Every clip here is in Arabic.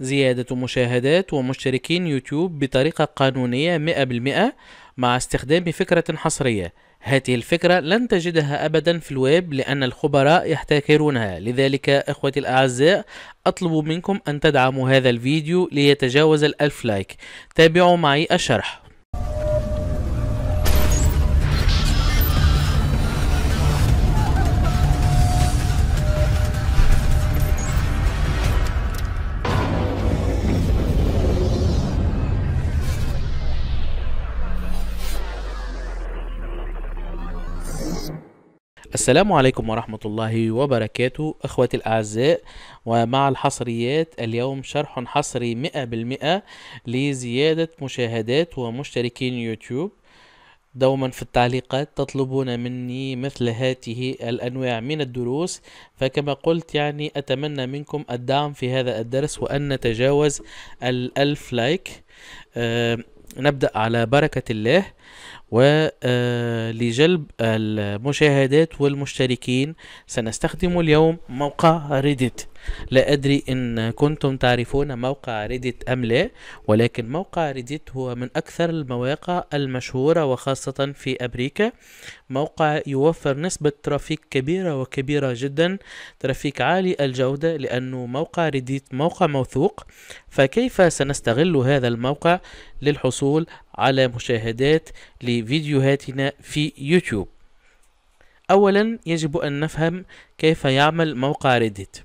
زيادة مشاهدات ومشتركين يوتيوب بطريقة قانونية 100% مع استخدام فكرة حصرية هذه الفكرة لن تجدها أبدا في الويب لأن الخبراء يحتكرونها لذلك أخوتي الأعزاء أطلب منكم أن تدعموا هذا الفيديو ليتجاوز الألف لايك تابعوا معي الشرح السلام عليكم ورحمة الله وبركاته أخواتي الأعزاء ومع الحصريات اليوم شرح حصري 100% لزيادة مشاهدات ومشتركين يوتيوب دوما في التعليقات تطلبون مني مثل هاته الأنواع من الدروس فكما قلت يعني أتمنى منكم الدعم في هذا الدرس وأن نتجاوز الألف لايك أه نبدأ على بركة الله ولجلب آه، المشاهدات والمشتركين سنستخدم اليوم موقع ريديت لا أدري إن كنتم تعرفون موقع ريديت أم لا ولكن موقع ريديت هو من أكثر المواقع المشهورة وخاصة في أمريكا موقع يوفر نسبة ترافيك كبيرة وكبيرة جدا ترافيك عالي الجودة لأنه موقع ريديت موقع موثوق فكيف سنستغل هذا الموقع للحصول على مشاهدات لفيديوهاتنا في يوتيوب أولا يجب أن نفهم كيف يعمل موقع ريديت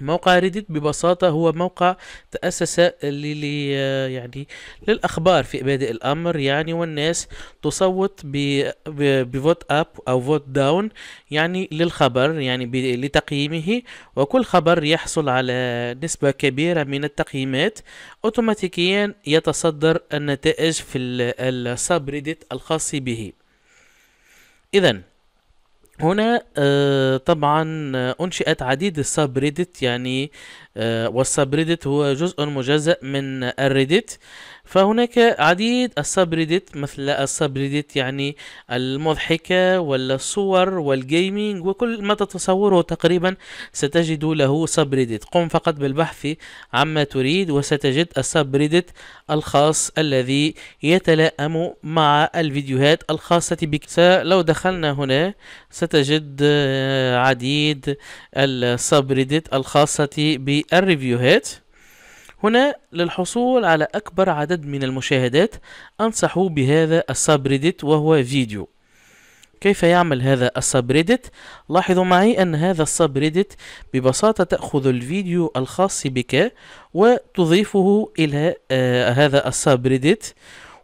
موقع ريديت ببساطة هو موقع تأسس للي يعني للأخبار في بادئ الأمر يعني والناس تصوت بفوت أب أو فوت داون يعني للخبر يعني لتقييمه وكل خبر يحصل على نسبة كبيرة من التقييمات أوتوماتيكيا يتصدر النتائج في الساب ريديت الخاص به إذا هنا آه، طبعا آه، انشئت عديد الساب ريدت يعني آه، والساب ريدت هو جزء مجزء من الريدت فهناك عديد السبريدت مثل السبريدت يعني المضحكة والصور والجيمينج وكل ما تتصوره تقريبا ستجد له سبريدت قم فقط بالبحث عما تريد وستجد السبريدت الخاص الذي يتلائم مع الفيديوهات الخاصة بك لو دخلنا هنا ستجد آه، عديد السبريدت الخاصة بالريفيوهات هنا للحصول على أكبر عدد من المشاهدات أنصح بهذا السابريدت وهو فيديو كيف يعمل هذا السابريدت؟ لاحظوا معي أن هذا السابريدت ببساطة تأخذ الفيديو الخاص بك وتضيفه إلى آه، هذا السابريدت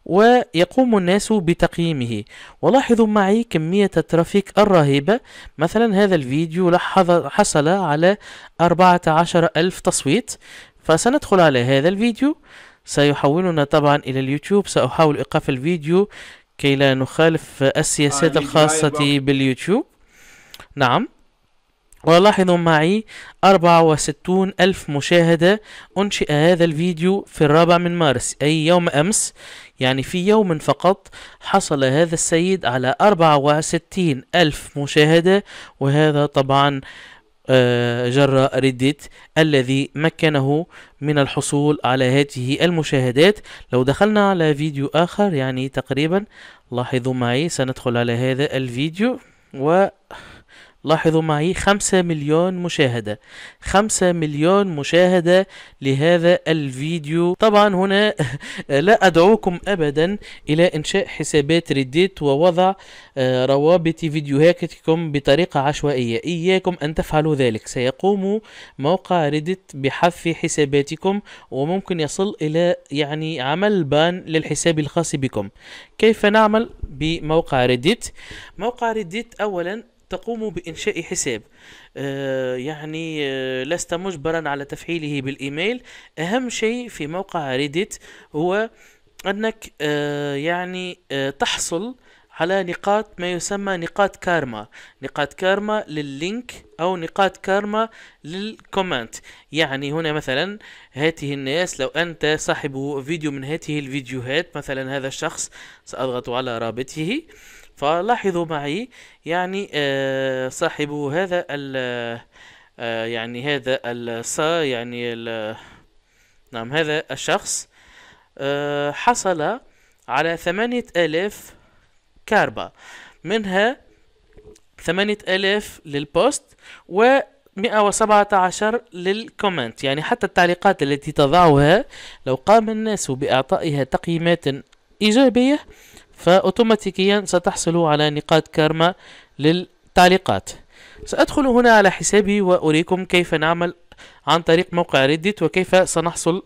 ويقوم الناس بتقييمه ولاحظوا معي كمية الترافيك الرهيبة مثلا هذا الفيديو حصل على 14 ألف تصويت فسندخل على هذا الفيديو سيحولنا طبعا إلى اليوتيوب سأحاول إيقاف الفيديو كي لا نخالف السياسات آه، الخاصة باليوتيوب نعم ولاحظوا معي 64 ألف مشاهدة أنشئ هذا الفيديو في الرابع من مارس أي يوم أمس يعني في يوم فقط حصل هذا السيد على 64 ألف مشاهدة وهذا طبعا آه، جرى ريديت الذي مكنه من الحصول على هذه المشاهدات لو دخلنا على فيديو آخر يعني تقريبا لاحظوا معي سندخل على هذا الفيديو و لاحظوا معي خمسة مليون مشاهدة خمسة مليون مشاهدة لهذا الفيديو طبعا هنا لا أدعوكم أبدا إلى إنشاء حسابات ريديت ووضع آه، روابط فيديوهاتكم بطريقة عشوائية إياكم أن تفعلوا ذلك سيقوم موقع ريديت بحذف حساباتكم وممكن يصل إلى يعني عمل بان للحساب الخاص بكم كيف نعمل بموقع ريديت موقع ريديت أولا تقوم بإنشاء حساب آه، يعني آه، لست مجبرا على تفعيله بالإيميل أهم شيء في موقع ريديت هو أنك آه، يعني تحصل على نقاط ما يسمى نقاط كارما نقاط كارما لللينك أو نقاط كارما للكومنت يعني هنا مثلا هاته الناس لو أنت صاحب فيديو من هاته الفيديوهات مثلا هذا الشخص سأضغط على رابطه فلاحظوا معي يعني آه، صاحب هذا ال آه، يعني هذا الص يعني ال نعم هذا الشخص آه، حصل على ثمانية آلاف كاربا منها ثمانية آلاف للبوست و 117 للكومنت يعني حتى التعليقات التي تضعها لو قام الناس بإعطائها تقييمات إيجابية فأوتوماتيكيا ستحصل على نقاط كارما للتعليقات سأدخل هنا على حسابي وأريكم كيف نعمل عن طريق موقع ريديت وكيف سنحصل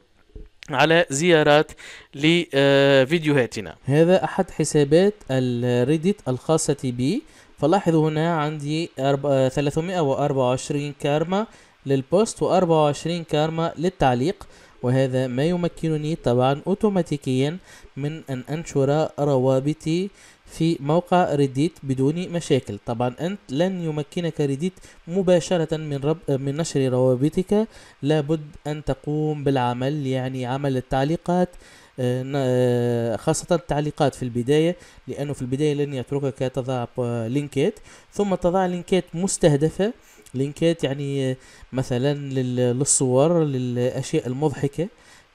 على زيارات لفيديوهاتنا هذا أحد حسابات الريديت الخاصة بي فلاحظوا هنا عندي 324 كارما للبوست و24 كارما للتعليق وهذا ما يمكنني طبعا أوتوماتيكيا من أن أنشر روابطي في موقع ريديت بدون مشاكل طبعا أنت لن يمكنك ريديت مباشرة من, رب من نشر روابطك لابد أن تقوم بالعمل يعني عمل التعليقات آه، آه، خاصة التعليقات في البداية لأنه في البداية لن يتركك تضع آه، لينكات ثم تضع لينكات مستهدفة لينكات يعني مثلا للصور للأشياء المضحكة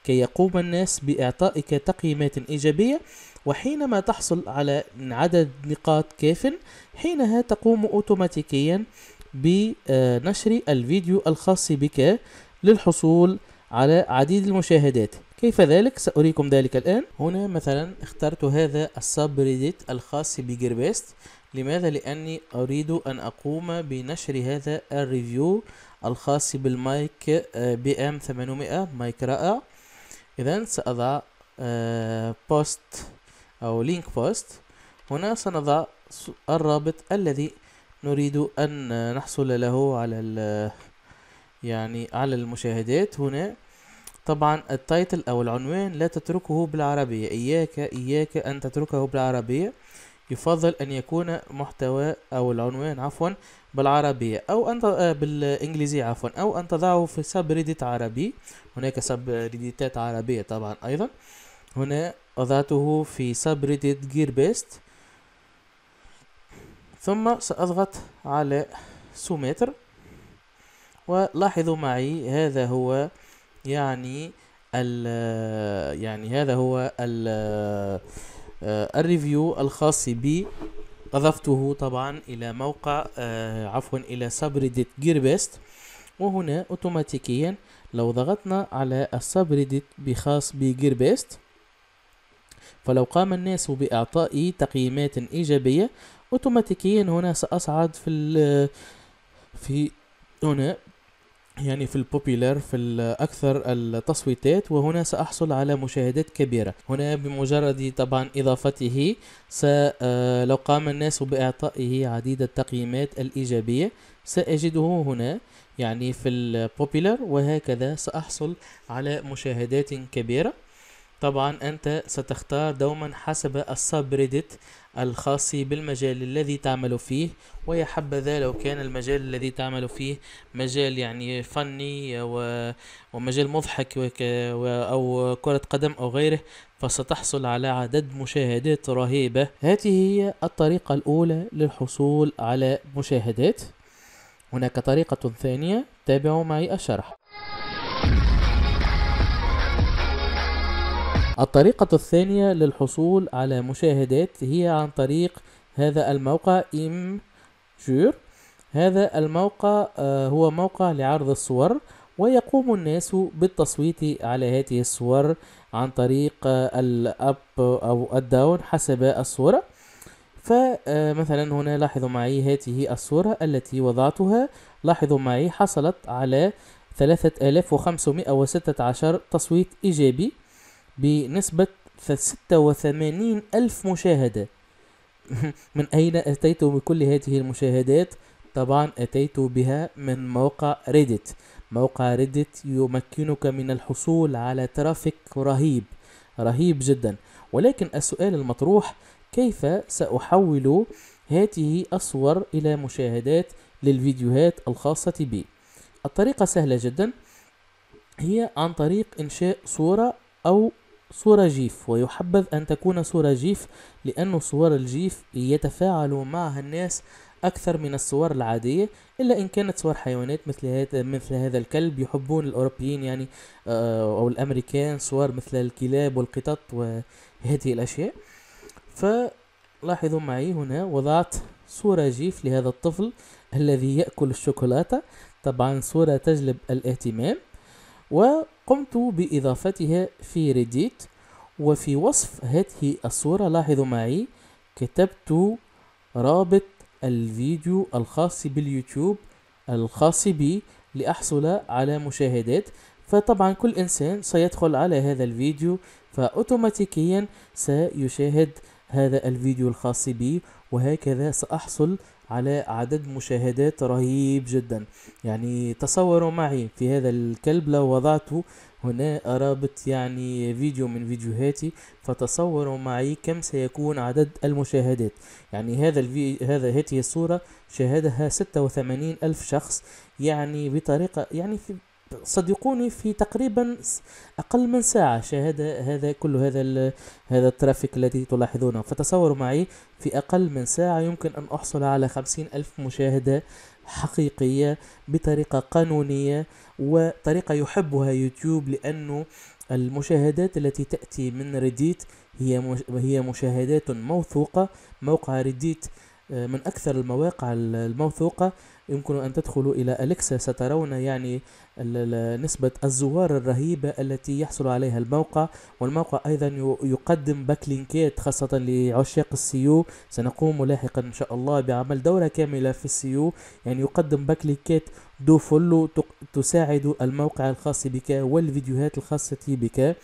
كي يقوم الناس بإعطائك تقييمات إيجابية وحينما تحصل على عدد نقاط كاف حينها تقوم أوتوماتيكيا بنشر آه، الفيديو الخاص بك للحصول على عديد المشاهدات كيف ذلك سأريكم ذلك الآن هنا مثلا اخترت هذا السب ريديت الخاص بجيربيست لماذا لأني أريد أن أقوم بنشر هذا الريفيو الخاص بالمايك بي ام 800 مايك رائع إذا سأضع بوست آه، أو لينك بوست هنا سنضع الرابط الذي نريد أن نحصل له على يعني على المشاهدات هنا طبعا التايتل أو العنوان لا تتركه بالعربية إياك إياك أن تتركه بالعربية يفضل أن يكون محتوى أو العنوان عفوا بالعربية أو أن آه، بالإنجليزية عفوا أو أن تضعه في سب ريديت عربي هناك سب ريديتات عربية طبعا أيضا هنا وضعته في سب ريديت جير بيست ثم سأضغط على سومتر ولاحظوا معي هذا هو يعني ال يعني هذا هو ال آه، الريفيو الخاص بي أضفته طبعا إلى موقع آه، عفوا إلى سبريدت جيربست وهنا أوتوماتيكيا لو ضغطنا على السبريدت بخاص بجيربست فلو قام الناس بإعطائي تقييمات إيجابية أوتوماتيكيا هنا سأصعد في آه، في هنا يعني في البوبيلر في الاكثر التصويتات وهنا سأحصل على مشاهدات كبيرة هنا بمجرد طبعا إضافته آه، لو قام الناس بإعطائه عديد التقييمات الإيجابية سأجده هنا يعني في البوبيلر وهكذا سأحصل على مشاهدات كبيرة طبعا أنت ستختار دوما حسب السب ريدت الخاص بالمجال الذي تعمل فيه ويا حبذا لو كان المجال الذي تعمل فيه مجال يعني فني ومجال مضحك أو كرة قدم أو غيره فستحصل على عدد مشاهدات رهيبة هذه هي الطريقة الأولى للحصول على مشاهدات هناك طريقة ثانية تابعوا معي الشرح الطريقة الثانية للحصول على مشاهدات هي عن طريق هذا الموقع إم جور هذا الموقع آه، هو موقع لعرض الصور ويقوم الناس بالتصويت على هذه الصور عن طريق آه، الأب أو الداون حسب الصورة فمثلا آه، هنا لاحظوا معي هذه الصورة التي وضعتها لاحظوا معي حصلت على 3516 تصويت إيجابي بنسبة 86 ألف مشاهدة من أين أتيت بكل هذه المشاهدات؟ طبعا أتيت بها من موقع ريديت موقع ريديت يمكنك من الحصول على ترافيك رهيب رهيب جدا ولكن السؤال المطروح كيف سأحول هذه الصور إلى مشاهدات للفيديوهات الخاصة بي الطريقة سهلة جدا هي عن طريق إنشاء صورة أو صورة جيف ويحبذ أن تكون صورة جيف لأن صور الجيف يتفاعل معها الناس أكثر من الصور العادية إلا إن كانت صور حيوانات مثل هذا مثل هذا الكلب يحبون الأوروبيين يعني آه، أو الأمريكان صور مثل الكلاب والقطط وهذه الأشياء فلاحظوا معي هنا وضعت صورة جيف لهذا الطفل الذي يأكل الشوكولاتة طبعا صورة تجلب الاهتمام و قمت بإضافتها في ريديت وفي وصف هذه الصورة لاحظوا معي كتبت رابط الفيديو الخاص باليوتيوب الخاص بي لأحصل على مشاهدات فطبعا كل إنسان سيدخل على هذا الفيديو فأوتوماتيكيا سيشاهد هذا الفيديو الخاص بي وهكذا سأحصل على عدد مشاهدات رهيب جدا يعني تصوروا معي في هذا الكلب لو وضعته هنا رابط يعني فيديو من فيديوهاتي فتصوروا معي كم سيكون عدد المشاهدات يعني هذا الفي... هذا هذه الصورة شاهدها 86 ألف شخص يعني بطريقة يعني في صدقوني في تقريبا اقل من ساعه شاهد هذا كل هذا هذا الترافيك الذي تلاحظونه فتصوروا معي في اقل من ساعه يمكن ان احصل على خمسين الف مشاهده حقيقيه بطريقه قانونيه وطريقه يحبها يوتيوب لانه المشاهدات التي تاتي من ريديت هي هي مشاهدات موثوقه موقع ريديت آه، من أكثر المواقع الموثوقة يمكن أن تدخلوا إلى أليكسا سترون يعني نسبة الزوار الرهيبة التي يحصل عليها الموقع والموقع أيضا يقدم باكلينكات خاصة لعشاق السيو سنقوم لاحقا إن شاء الله بعمل دورة كاملة في السيو يعني يقدم باكلينكات دو فولو تساعد الموقع الخاص بك والفيديوهات الخاصة بك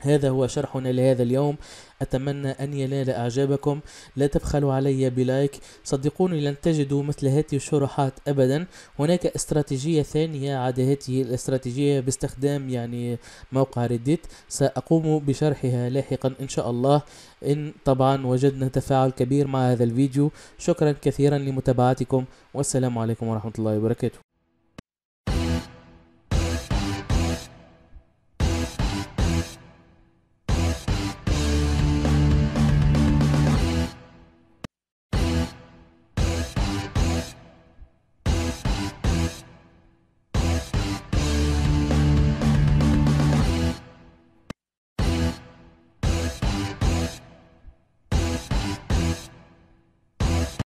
هذا هو شرحنا لهذا اليوم أتمنى أن ينال إعجابكم لا تبخلوا علي بلايك صدقوني لن تجدوا مثل هذه الشروحات أبدا هناك استراتيجية ثانية عدا هذه الاستراتيجية باستخدام يعني موقع ريديت سأقوم بشرحها لاحقا إن شاء الله إن طبعا وجدنا تفاعل كبير مع هذا الفيديو شكرا كثيرا لمتابعتكم والسلام عليكم ورحمة الله وبركاته